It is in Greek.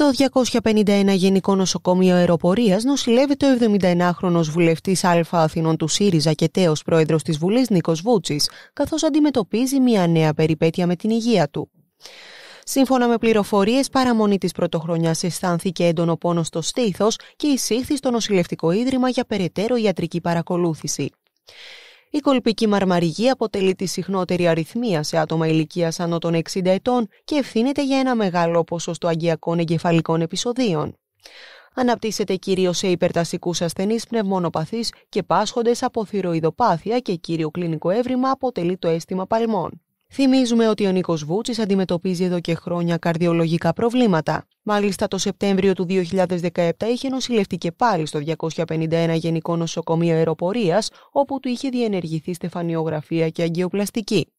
Στο 251 Γενικό Νοσοκομείο Αεροπορίας νοσηλεύει το 71 χρονος βουλευτής Α Αθηνών του ΣΥΡΙΖΑ και τέος πρόεδρος της Βουλής Νίκος Βούτσης, καθώς αντιμετωπίζει μια νέα περιπέτεια με την υγεία του. Σύμφωνα με πληροφορίες, παραμονή της πρωτοχρονιάς αισθάνθηκε έντονο πόνο στο στήθος και εισήχθη στο νοσηλευτικό ίδρυμα για περαιτέρω ιατρική παρακολούθηση. Η κολπική μαρμαριγή αποτελεί τη συχνότερη αριθμία σε άτομα ηλικίας άνω των 60 ετών και ευθύνεται για ένα μεγάλο ποσοστό αγκιακών εγκεφαλικών επεισοδίων. Αναπτύσσεται κυρίως σε υπερτασικού ασθενείς πνευμονοπαθείς και πάσχοντες από θηροειδοπάθεια και κύριο κλινικό έβριμα αποτελεί το αίσθημα παλμών. Θυμίζουμε ότι ο Νίκος Βούτσης αντιμετωπίζει εδώ και χρόνια καρδιολογικά προβλήματα. Μάλιστα το Σεπτέμβριο του 2017 είχε νοσηλευτεί και πάλι στο 251 Γενικό Νοσοκομείο Αεροπορίας, όπου του είχε διενεργηθεί στεφανιογραφία και αγκαιοπλαστική.